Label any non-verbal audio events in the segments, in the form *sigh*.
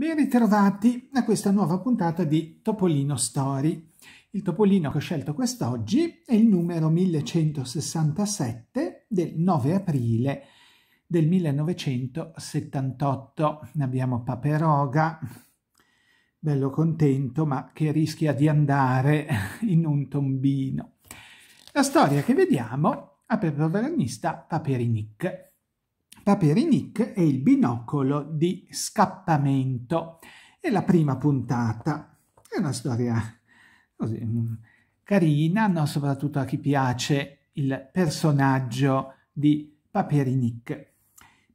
Ben ritrovati a questa nuova puntata di Topolino Story. Il topolino che ho scelto quest'oggi è il numero 1167 del 9 aprile del 1978. Abbiamo Paperoga, bello contento, ma che rischia di andare *laughs* in un tombino. La storia che vediamo ha per protagonista Paperinic. Papirinic e il binocolo di scappamento. È la prima puntata. È una storia così mm, carina, no? soprattutto a chi piace il personaggio di Paperinic.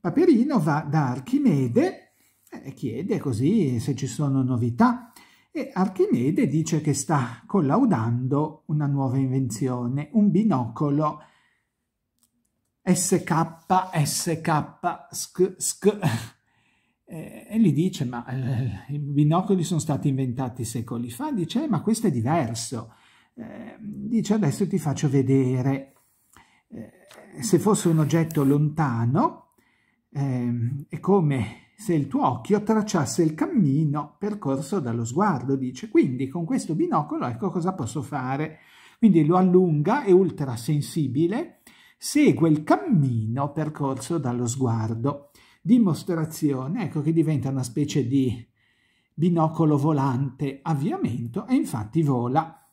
Paperino va da Archimede e eh, chiede così se ci sono novità e Archimede dice che sta collaudando una nuova invenzione, un binocolo SK, SK, SK, eh, SK. e gli dice, ma eh, i binocoli sono stati inventati secoli fa, dice, eh, ma questo è diverso. dice, adesso ti faccio vedere. se fosse un oggetto lontano, ehm, è come se il tuo occhio tracciasse il cammino percorso dallo sguardo, dice. Quindi con questo binocolo ecco cosa posso fare. Quindi lo allunga, è ultrasensibile, segue il cammino percorso dallo sguardo. Dimostrazione, ecco che diventa una specie di binocolo volante avviamento e infatti vola.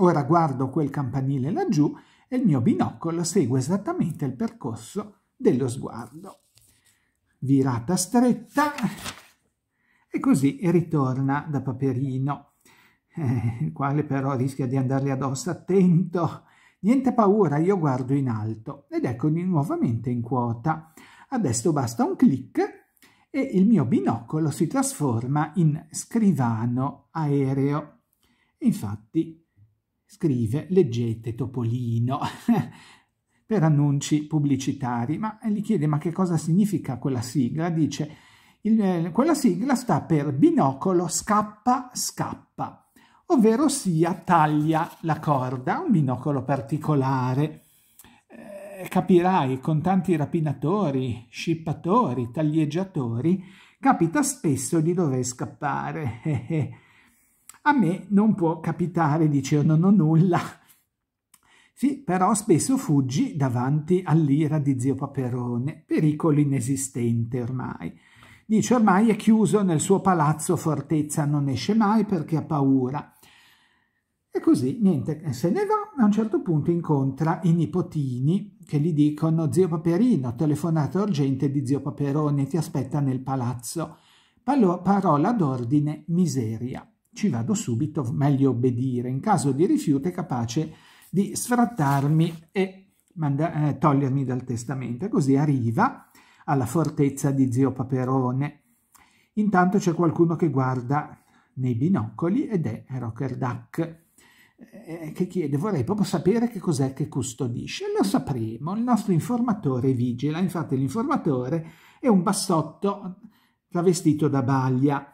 Ora guardo quel campanile laggiù e il mio binocolo segue esattamente il percorso dello sguardo. Virata stretta e così ritorna da Paperino, eh, il quale però rischia di andargli addosso attento Niente paura, io guardo in alto ed eccomi nuovamente in quota. Adesso basta un clic e il mio binocolo si trasforma in scrivano aereo. Infatti scrive leggete Topolino *laughs* per annunci pubblicitari, ma gli chiede ma che cosa significa quella sigla? Dice il, eh, quella sigla sta per binocolo scappa scappa ovvero sia taglia la corda, un binocolo particolare. Eh, capirai, con tanti rapinatori, scippatori, taglieggiatori, capita spesso di dover scappare. *laughs* A me non può capitare, dice, io non ho nulla. Sì, però spesso fuggi davanti all'ira di zio Paperone, pericolo inesistente ormai. Dice ormai è chiuso nel suo palazzo fortezza, non esce mai perché ha paura. E così, niente, se ne va, a un certo punto incontra i nipotini che gli dicono zio Paperino, telefonata urgente di zio Paperone, ti aspetta nel palazzo. parola d'ordine, miseria. Ci vado subito, meglio obbedire, in caso di rifiuto è capace di sfrattarmi e eh, togliermi dal testamento. così arriva alla fortezza di zio Paperone. Intanto c'è qualcuno che guarda nei binocoli ed è Rocker Duck. Eh, eh, che chiede vorrei proprio sapere che cos'è che custodisce. Lo sapremo, il nostro informatore vigila, infatti l'informatore è un bassotto travestito da baglia.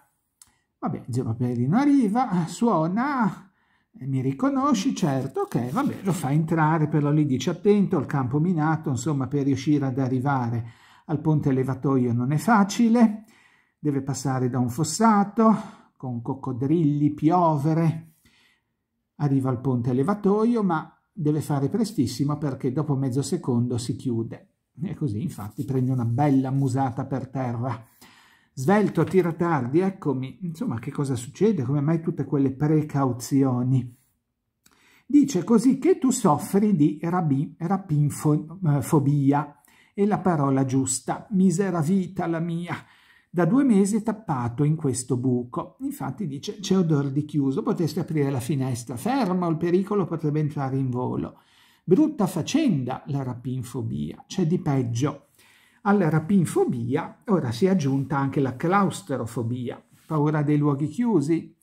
Vabbè, zio Paperino arriva, suona, eh, mi riconosci, certo, ok, vabbè, lo fa entrare, però lì dice attento, il campo minato, insomma, per riuscire ad arrivare al ponte levatoio non è facile, deve passare da un fossato, con coccodrilli, piovere, Arriva al ponte elevatoio, ma deve fare prestissimo perché dopo mezzo secondo si chiude. E così, infatti, prende una bella musata per terra. Svelto, tira tardi, eccomi. Insomma, che cosa succede? Come mai tutte quelle precauzioni? Dice così che tu soffri di rabi, rapinfobia. Eh, È la parola giusta. Misera vita la mia. Da due mesi è tappato in questo buco. Infatti dice c'è odore di chiuso, potreste aprire la finestra. Fermo, il pericolo potrebbe entrare in volo. Brutta faccenda la rapinfobia, c'è di peggio. Alla rapinfobia ora si è aggiunta anche la claustrofobia, paura dei luoghi chiusi.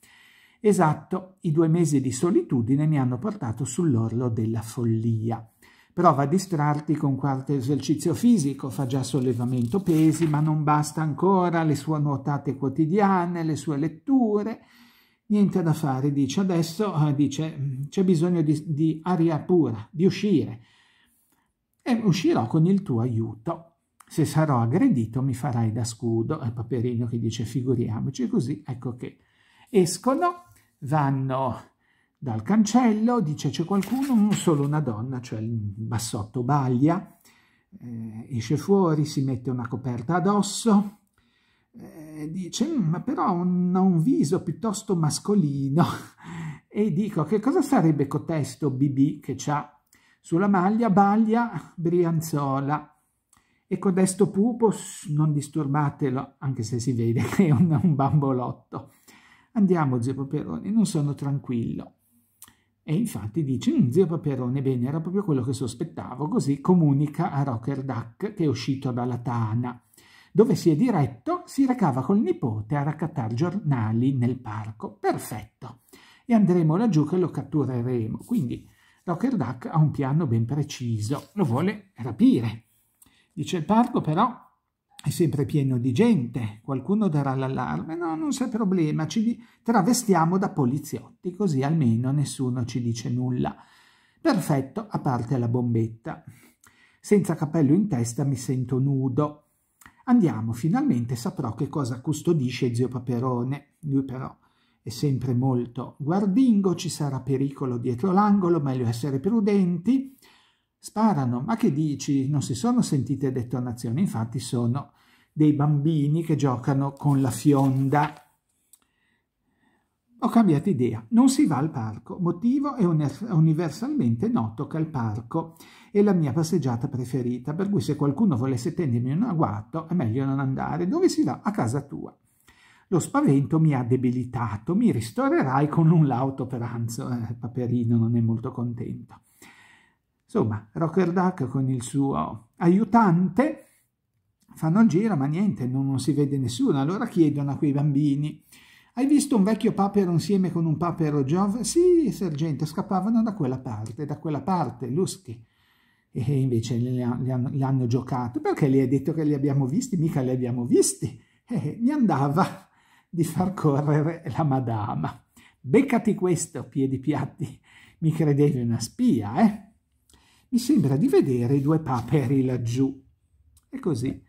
Esatto, i due mesi di solitudine mi hanno portato sull'orlo della follia. Prova a distrarti con qualche esercizio fisico, fa già sollevamento pesi, ma non basta ancora le sue nuotate quotidiane, le sue letture. Niente da fare, dice. Adesso eh, dice mm, c'è bisogno di, di aria pura, di uscire. E uscirò con il tuo aiuto. Se sarò aggredito mi farai da scudo. È Paperino che dice figuriamoci così. Ecco che escono, vanno dal cancello, dice c'è qualcuno, non solo una donna, cioè il bassotto baglia, eh, esce fuori, si mette una coperta addosso, eh, dice mm, ma però ha un, viso piuttosto mascolino *laughs* e dico che cosa sarebbe cotesto BB che c'ha sulla maglia baglia brianzola e codesto pupo non disturbatelo anche se si vede *laughs* che è un, un bambolotto. Andiamo zio Paperoni, non sono tranquillo. E infatti dice, mm, zio Paperone, bene, era proprio quello che sospettavo, così comunica a Rocker Duck che è uscito dalla tana, dove si è diretto, si recava col nipote a raccattare giornali nel parco. Perfetto! E andremo laggiù che lo cattureremo. Quindi Rocker Duck ha un piano ben preciso, lo vuole rapire. Dice il parco però è sempre pieno di gente, qualcuno darà l'allarme, no, non c'è problema, ci travestiamo da poliziotti, così almeno nessuno ci dice nulla. Perfetto, a parte la bombetta. Senza cappello in testa mi sento nudo. Andiamo, finalmente saprò che cosa custodisce zio Paperone. Lui però è sempre molto guardingo, ci sarà pericolo dietro l'angolo, meglio essere prudenti. Sparano, ma che dici? Non si sono sentite detonazioni, infatti sono dei bambini che giocano con la fionda. Ho cambiato idea, non si va al parco, motivo è universalmente noto che il parco è la mia passeggiata preferita, per cui se qualcuno volesse tendermi un agguato è meglio non andare, dove si va? A casa tua. Lo spavento mi ha debilitato, mi ristorerai con un lauto pranzo. Eh, Paperino non è molto contento. Insomma, Rocker Duck con il suo aiutante fanno il giro, ma niente, non, non, si vede nessuno. Allora chiedono a quei bambini, hai visto un vecchio papero insieme con un papero Giove? Sì, sergente, scappavano da quella parte, da quella parte, luschi. E invece li, hanno, li hanno giocato. Perché gli hai detto che li abbiamo visti? Mica li abbiamo visti. Eh, eh, mi andava di far correre la madama. Beccati questo, piedi piatti. Mi credevi una spia, eh? mi sembra di vedere i due paperi laggiù. E così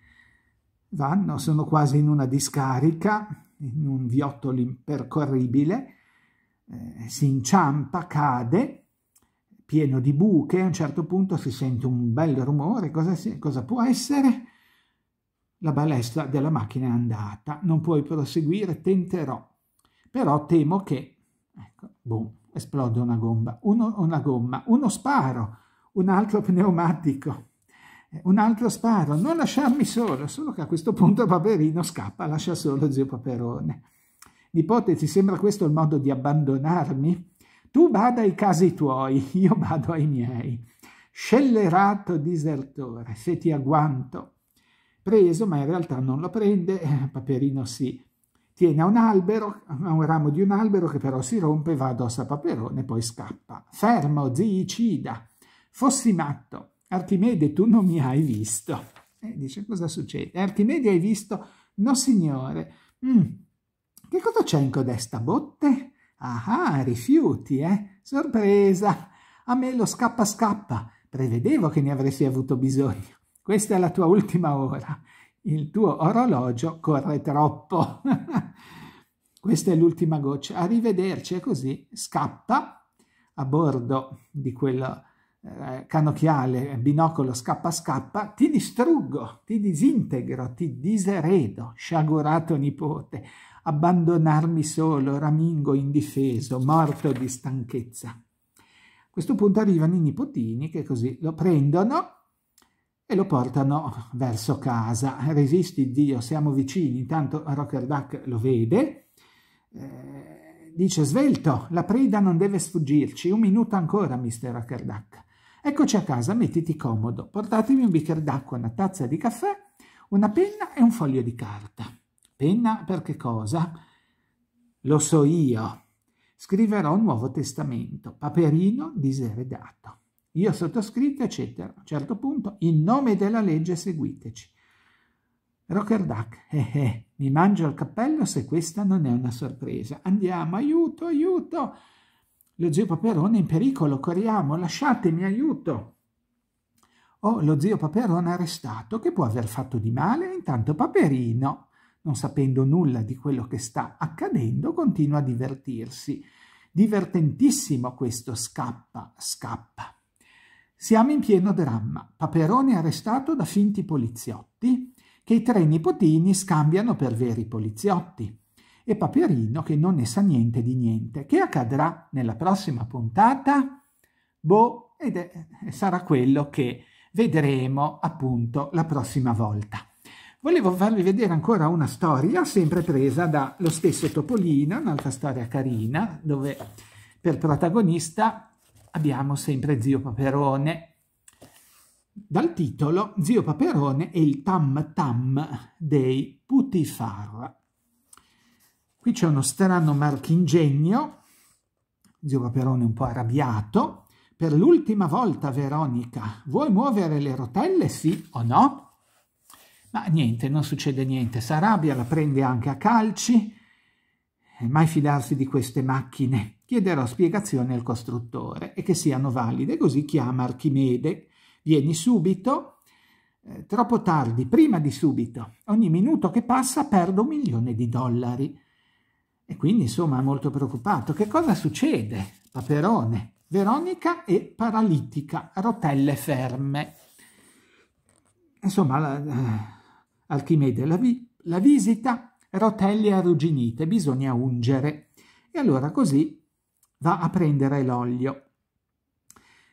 vanno, sono quasi in una discarica, in un viottolo impercorribile, eh, si inciampa, cade, pieno di buche, a un certo punto si sente un bel rumore, cosa, si, cosa può essere? La balestra della macchina è andata, non puoi proseguire, tenterò, però temo che, ecco, boom, esplode una gomma, uno, una gomma, uno sparo, un altro pneumatico, eh, un altro sparo, non lasciarmi solo, solo che a questo punto Paperino scappa, lascia solo zio Paperone. Nipote, ti sembra questo il modo di abbandonarmi? Tu bada ai casi tuoi, io bado ai miei. Scellerato disertore, se ti agguanto. Preso, ma in realtà non lo prende, eh, Paperino si tiene a un albero, a un ramo di un albero che però si rompe, va addosso a Paperone, poi scappa. Fermo, zicida! Fossi matto, Archimede, tu non mi hai visto. E dice, cosa succede? Archimede, hai visto? No, signore. Mm. Che cosa c'è in codesta botte? Ah, ah, rifiuti, eh? Sorpresa! A me lo scappa scappa. Prevedevo che ne avresti avuto bisogno. Questa è la tua ultima ora. Il tuo orologio corre troppo. *laughs* Questa è l'ultima goccia. Arrivederci, è così scappa a bordo di quello eh, cannocchiale, eh, binocolo scappa scappa, ti distruggo, ti disintegro, ti diseredo, sciagurato nipote, abbandonarmi solo, ramingo indifeso, morto di stanchezza. A questo punto arrivano i nipotini che così lo prendono e lo portano verso casa. Resisti Dio, siamo vicini, intanto Rockerback lo vede. Eh, dice, svelto, la preda non deve sfuggirci, un minuto ancora, mister Rockerback. Eccoci a casa, mettiti comodo, portatemi un bicchiere d'acqua, una tazza di caffè, una penna e un foglio di carta. Penna per che cosa? Lo so io. Scriverò un nuovo testamento, paperino diseredato. Io sottoscritto, eccetera. A un certo punto, in nome della legge, seguiteci. Rockerduck, eh eh, mi mangio il cappello se questa non è una sorpresa. Andiamo, aiuto, aiuto! Lo zio Paperone è in pericolo, corriamo, lasciatemi aiuto. Oh, lo zio Paperone è arrestato, che può aver fatto di male? Intanto Paperino, non sapendo nulla di quello che sta accadendo, continua a divertirsi. Divertentissimo questo scappa, scappa. Siamo in pieno dramma. Paperone è arrestato da finti poliziotti che i tre nipotini scambiano per veri poliziotti e Paperino che non ne sa niente di niente. Che accadrà nella prossima puntata? Boh, ed è, sarà quello che vedremo appunto la prossima volta. Volevo farvi vedere ancora una storia, sempre presa dallo stesso Topolino, un'altra storia carina, dove per protagonista abbiamo sempre Zio Paperone, dal titolo Zio Paperone e il tam tam dei Putifar. Qui c'è uno strano marchingegno, zio Paperone un po' arrabbiato. Per l'ultima volta, Veronica, vuoi muovere le rotelle, sì o no? Ma niente, non succede niente. S'arrabbia, la prende anche a calci. Eh, mai fidarsi di queste macchine. Chiederò spiegazioni al costruttore e che siano valide, così chiama Archimede. Vieni subito. Eh, troppo tardi, prima di subito. Ogni minuto che passa perdo un milione di dollari. E quindi insomma è molto preoccupato. Che cosa succede? Paperone, Veronica è paralitica, rotelle ferme. Insomma, la, la, eh, Alchimede la, vi, la visita, rotelle arrugginite, bisogna ungere. E allora così va a prendere l'olio.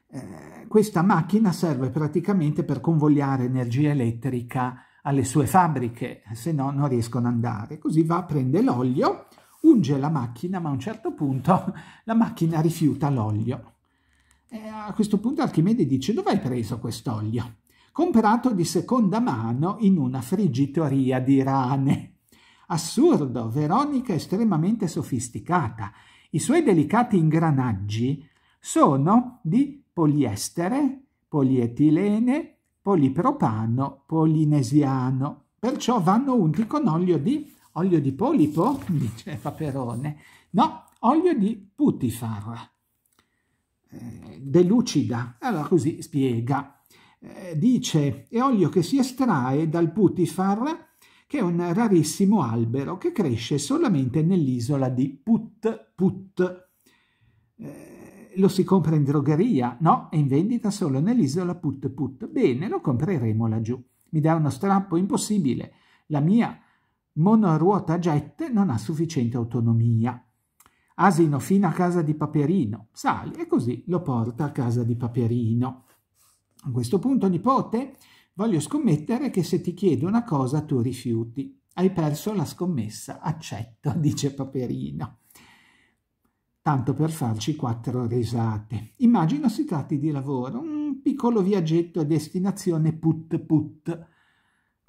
Eh, questa macchina serve praticamente per convogliare energia elettrica alle sue fabbriche, se no non riescono ad andare. Così va, a prendere l'olio, unge la macchina, ma a un certo punto *laughs* la macchina rifiuta l'olio. E a questo punto Archimede dice, dove hai preso quest'olio? Comprato di seconda mano in una friggitoria di rane. Assurdo, Veronica è estremamente sofisticata. I suoi delicati ingranaggi sono di poliestere, polietilene, polipropano, polinesiano. Perciò vanno unti con olio di Olio di polipo? *laughs* dice Paperone. No, olio di putifar, Eh, delucida, allora così spiega. Eh, dice, è olio che si estrae dal putifar, che è un rarissimo albero che cresce solamente nell'isola di Put Put. Eh, lo si compra in drogheria? No, è in vendita solo nell'isola Put Put. Bene, lo compreremo laggiù. Mi dà uno strappo impossibile. La mia monoruota monoruotajet non ha sufficiente autonomia. Asino fino a casa di Paperino, sali e così lo porta a casa di Paperino. A questo punto, nipote, voglio scommettere che se ti chiedo una cosa tu rifiuti. Hai perso la scommessa, accetto, *laughs* dice Paperino. Tanto per farci quattro risate. Immagino si tratti di lavoro, un piccolo viaggetto a destinazione put put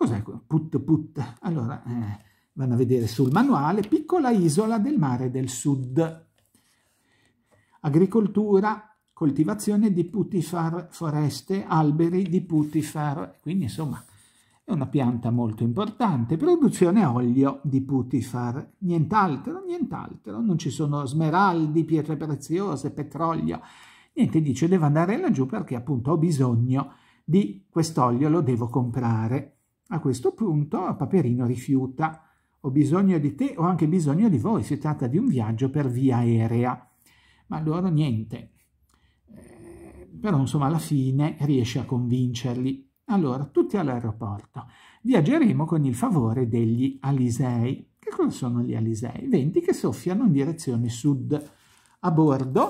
Cos'è put put? Allora, eh, vanno a vedere sul manuale, piccola isola del mare del sud. Agricoltura, coltivazione di putifar, foreste, alberi di putifar. Quindi, insomma, è una pianta molto importante. Produzione olio di putifar. Nient'altro, nient'altro. Non ci sono smeraldi, pietre preziose, petrolio. Niente, dice, devo andare laggiù perché appunto ho bisogno di quest'olio, lo devo comprare. A questo punto Paperino rifiuta. Ho bisogno di te, ho anche bisogno di voi, si tratta di un viaggio per via aerea. Ma loro niente. Eh, però insomma alla fine riesce a convincerli. Allora, tutti all'aeroporto. Viaggeremo con il favore degli Alisei. Che cosa sono gli Alisei? Venti che soffiano in direzione sud. A bordo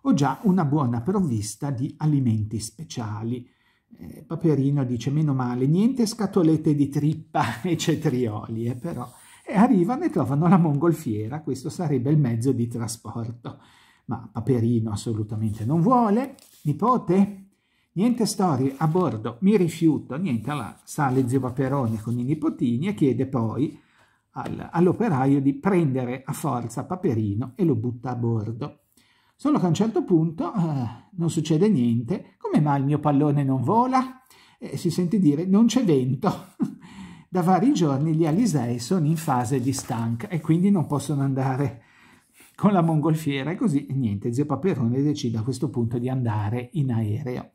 ho già una buona provvista di alimenti speciali eh, Paperino dice, meno male, niente scatolette di trippa *laughs* e cetrioli, eh, però... E arrivano e trovano la mongolfiera, questo sarebbe il mezzo di trasporto. Ma Paperino assolutamente non vuole. Nipote? Niente storie, a bordo, mi rifiuto, niente, allora sale zio Paperone con i nipotini e chiede poi all'operaio di prendere a forza Paperino e lo butta a bordo. Solo che a un certo punto eh, non succede niente. Come mai il mio pallone non vola? Eh, si sente dire non c'è vento. *laughs* da vari giorni gli Alisei sono in fase di stanca e quindi non possono andare con la mongolfiera e così niente, zio Paperone decide a questo punto di andare in aereo.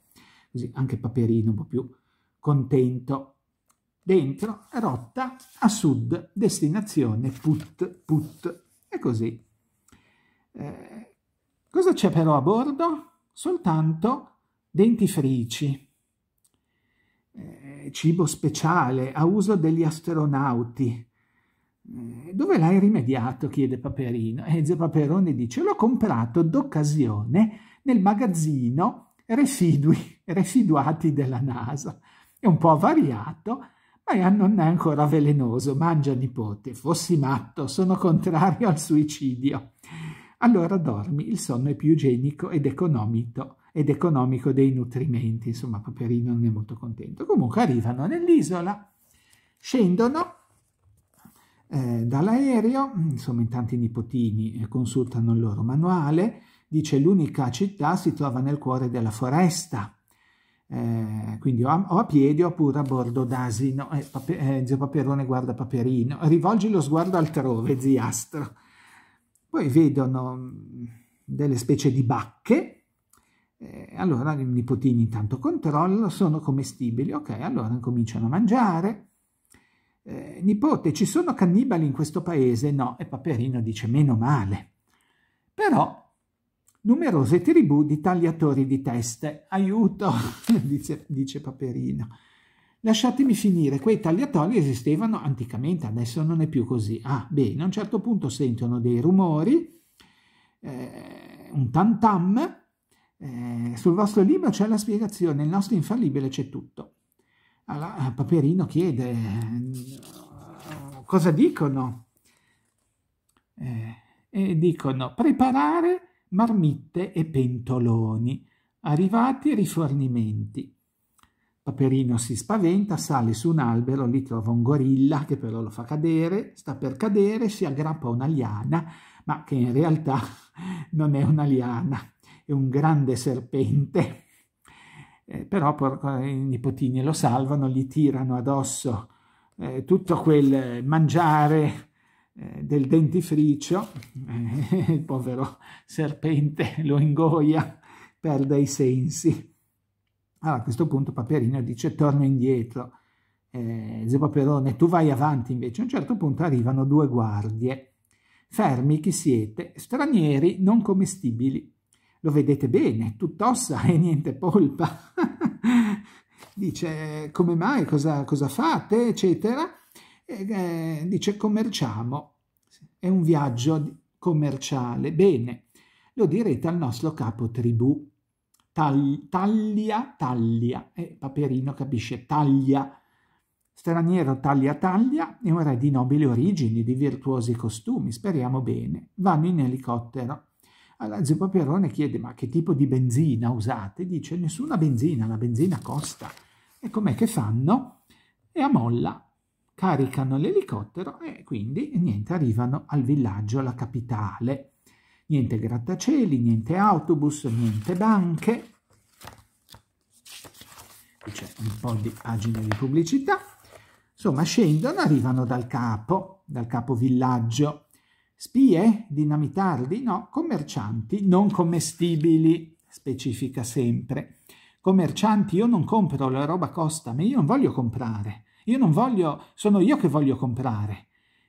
Così anche Paperino un po' più contento. Dentro, rotta a sud, destinazione put put e così. Eh, Cosa c'è però a bordo? Soltanto dentifrici, eh, cibo speciale a uso degli astronauti. Eh, dove l'hai rimediato? chiede Paperino. E eh, zio Paperone dice: L'ho comprato d'occasione nel magazzino residui, residuati della NASA. È un po' avariato, ma non è ancora velenoso. Mangia nipote, fossi matto, sono contrario al suicidio allora dormi, il sonno è più igienico ed economico, ed economico dei nutrimenti, insomma Paperino non è molto contento. Comunque arrivano nell'isola, scendono eh, dall'aereo, insomma in tanti nipotini eh, consultano il loro manuale, dice l'unica città si trova nel cuore della foresta, eh, quindi o a, o a, piedi oppure a bordo d'asino. Eh, pape, eh, zio Paperone guarda Paperino, rivolgi lo sguardo altrove, ziastro. Poi vedono mm, delle specie di bacche, eh, allora i nipotini intanto controllano, sono commestibili, ok, allora cominciano a mangiare. Eh, nipote, ci sono cannibali in questo paese? No, e Paperino dice meno male. Però numerose tribù di tagliatori di teste, aiuto, *laughs* dice, dice Paperino. Lasciatemi finire, quei tagliatoi esistevano anticamente, adesso non è più così. Ah, bene, a un certo punto sentono dei rumori, eh, un tam tam, eh, sul vostro libro c'è la spiegazione, il nostro infallibile c'è tutto. Allora, eh, Paperino chiede, eh, cosa dicono? Eh, e eh, dicono, preparare marmitte e pentoloni, arrivati rifornimenti. Paperino si spaventa, sale su un albero, lì trova un gorilla che però lo fa cadere, sta per cadere, si aggrappa a una liana, ma che in realtà *laughs* non è una liana, è un grande serpente. Eh, però eh, i nipotini lo salvano, gli tirano addosso eh, tutto quel mangiare eh, del dentifricio, eh, *laughs* il povero serpente lo ingoia, perde i sensi. Allora a questo punto Paperino dice torno indietro, eh, zio Paperone tu vai avanti invece, a un certo punto arrivano due guardie, fermi chi siete, stranieri non commestibili, lo vedete bene, tutt'ossa e niente polpa, *laughs* dice come mai, cosa, cosa fate, eccetera, e, eh, dice commerciamo, è un viaggio commerciale, bene, lo direte al nostro capo tribù taglia, taglia, e Paperino capisce taglia, straniero taglia taglia, e ora re di nobili origini, di virtuosi costumi, speriamo bene, vanno in elicottero. Allora zio Paperone chiede ma che tipo di benzina usate? Dice nessuna benzina, la benzina costa. E com'è che fanno? E a molla caricano l'elicottero e quindi niente, arrivano al villaggio, alla capitale niente grattacieli, niente autobus, niente banche. Qui c'è un po' di pagine di pubblicità. Insomma, scendono, arrivano dal capo, dal capo villaggio. Spie? Dinamitardi? No, commercianti non commestibili, specifica sempre. Commercianti, io non compro, la roba costa, ma io non voglio comprare. Io non voglio, sono io che voglio comprare.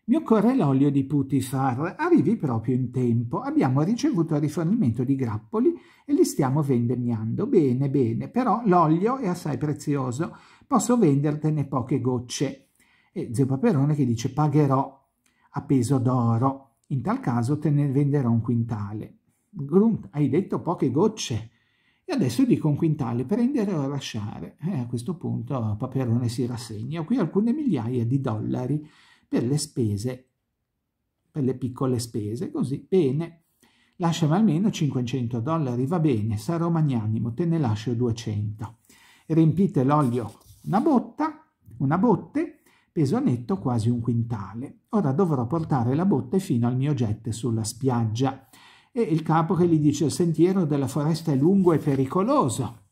Mi occorre l'olio di putifar, arrivi proprio in tempo. Abbiamo ricevuto il rifornimento di grappoli e li stiamo vendemmiando. Bene, bene, però l'olio è assai prezioso, posso vendertene poche gocce. E zio Paperone che dice pagherò a peso d'oro, in tal caso te ne venderò un quintale. Grunt, hai detto poche gocce. E adesso dico un quintale, prendere o lasciare. E eh, a questo punto Paperone si rassegna. Qui alcune migliaia di dollari per le spese, per le piccole spese, così bene. Lasciami almeno 500 dollari, va bene, sarò magnanimo, te ne lascio 200. Riempite l'olio una botta, una botte, peso netto quasi un quintale. Ora dovrò portare la botte fino al mio jet sulla spiaggia. E il capo che gli dice il sentiero della foresta è lungo e pericoloso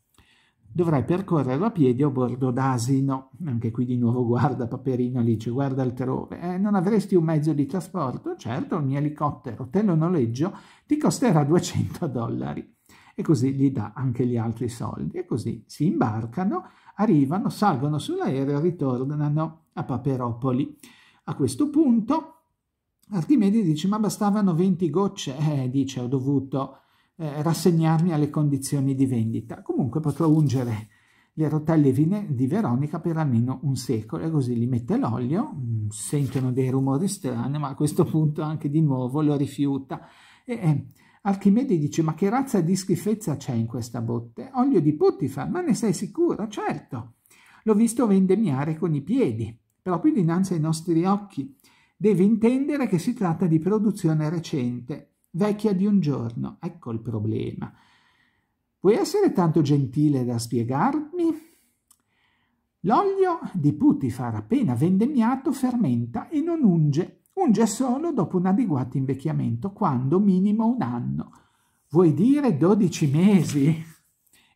dovrai percorrerlo a piedi o bordo d'asino. Anche qui di nuovo guarda Paperino Alice, guarda altrove. Eh, non avresti un mezzo di trasporto? Certo, un elicottero, te lo noleggio, ti costerà 200 dollari. E così gli dà anche gli altri soldi. E così si imbarcano, arrivano, salgono sull'aereo e ritornano a Paperopoli. A questo punto Archimede dice, ma bastavano 20 gocce. Eh, dice, ho dovuto eh, rassegnarmi alle condizioni di vendita. Comunque potrò ungere le rotelle di Veronica per almeno un secolo e così li mette l'olio, mm, sentono dei rumori strani, ma a questo punto anche di nuovo lo rifiuta. E, eh, Archimede dice, ma che razza di schifezza c'è in questa botte? Olio di Potifa, ma ne sei sicuro? Certo. L'ho visto vendemmiare con i piedi, proprio dinanzi ai nostri occhi. Devi intendere che si tratta di produzione recente vecchia di un giorno. Ecco il problema. Vuoi essere tanto gentile da spiegarmi? L'olio di putifar appena vendemmiato fermenta e non unge. Unge solo dopo un adeguato invecchiamento, quando minimo un anno. Vuoi dire 12 mesi?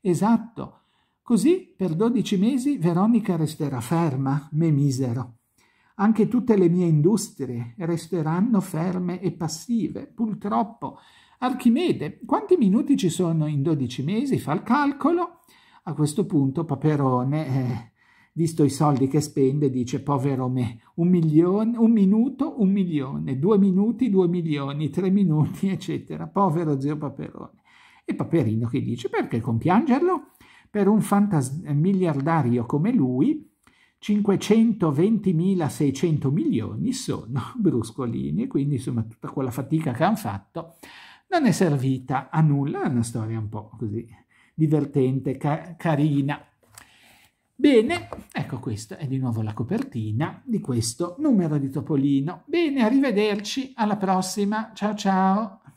Esatto. Così per 12 mesi Veronica resterà ferma, me misero. Anche tutte le mie industrie resteranno ferme e passive, purtroppo. Archimede, quanti minuti ci sono in 12 mesi? Fa il calcolo. A questo punto Paperone, eh, visto i soldi che spende, dice povero me, un, milione, un minuto, un milione, due minuti, due milioni, tre minuti, eccetera. Povero zio Paperone. E Paperino che dice perché compiangerlo? Per un fantas- come lui 520.600 milioni sono *laughs* bruscolini quindi insomma tutta quella fatica che hanno fatto non è servita a nulla, è una storia un po' così divertente, car- carina. Bene, ecco questa è di nuovo la copertina di questo numero di Topolino. Bene, arrivederci, alla prossima, ciao ciao!